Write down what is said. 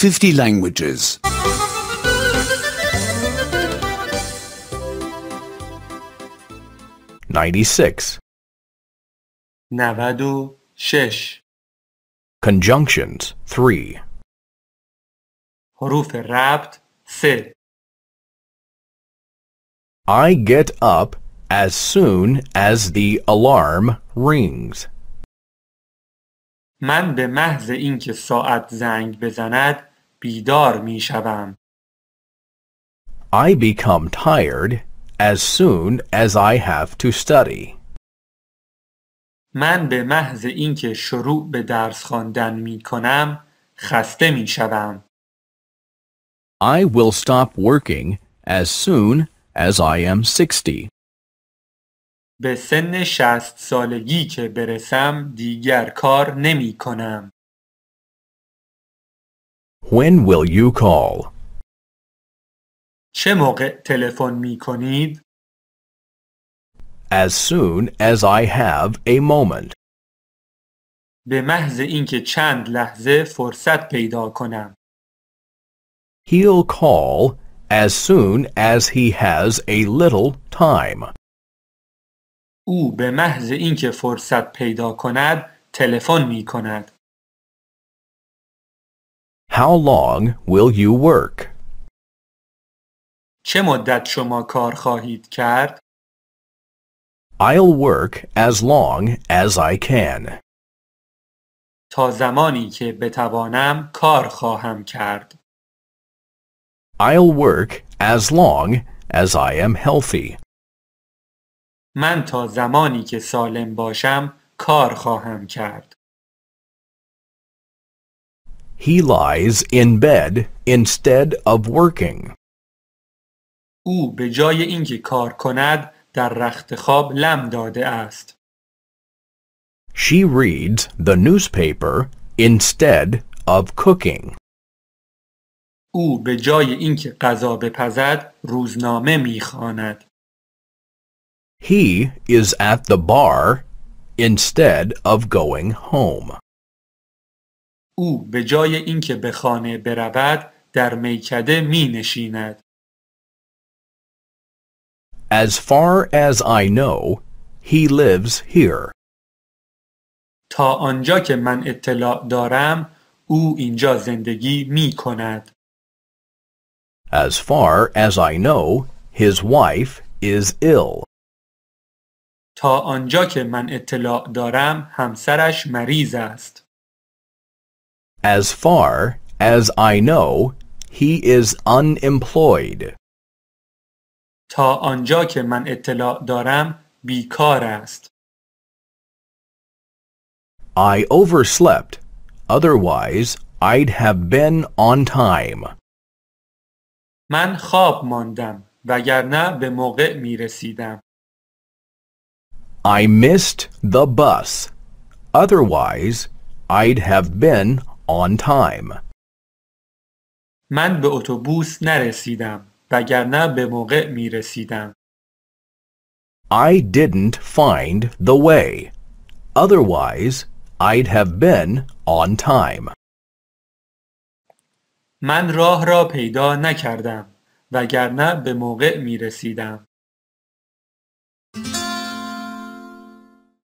50 languages. 96. 96 Conjunctions 3 حروف ربط 3 I get up as soon as the alarm rings. من به محض اینکه ساعت زنگ بزند بیدار می شوم. I become tired as soon as I have to study. من به محض اینکه شروع به درس خواندن می کنم خسته می شوم. I will stop working as soon as I am 60. به سن 60 سالگی که برسم دیگر کار نمی کنم. When will you call? چه موقع تلفن می کنید؟ As soon as I have a moment. به محض اینکه چند لحظه فرصت پیدا کنم. He'll call as soon as he has a little time. او به محض اینکه فرصت پیدا کند تلفن می کند. How long will you work? چه مدت شما کار خواهید کرد؟ I'll work as long as I can. تا زمانی که بتوانم کار خواهم کرد. I'll work as long as I am healthy. من تا زمانی که سالم باشم کار خواهم کرد. He lies in bed instead of working. او به جای اینکه کار کند در رخت خواب لم داده است. She reads the newspaper instead of cooking. او به جای اینکه غذا بپزد روزنامه میخواند. He is at the bar instead of going home. او به جای اینکه به خانه برود در میکده می نشیند. As far as I know, he lives here. تا آنجا که من اطلاع دارم او اینجا زندگی می کند. As far as I know, his wife is ill. تا آنجا که من اطلاع دارم همسرش مریض است. As far as I know, he is unemployed. تا آنجا که من اطلاع دارم بیکار است. I overslept. Otherwise, I'd have been on time. من خواب ماندم وگرنه به موقع می رسیدم. I missed the bus. Otherwise, I'd have been on time. من به اتوبوس نرسیدم وگرنه به موقع می رسیدم. I didn't find the way. Otherwise, I'd have been on time. من راه را پیدا نکردم وگرنه به موقع می رسیدم.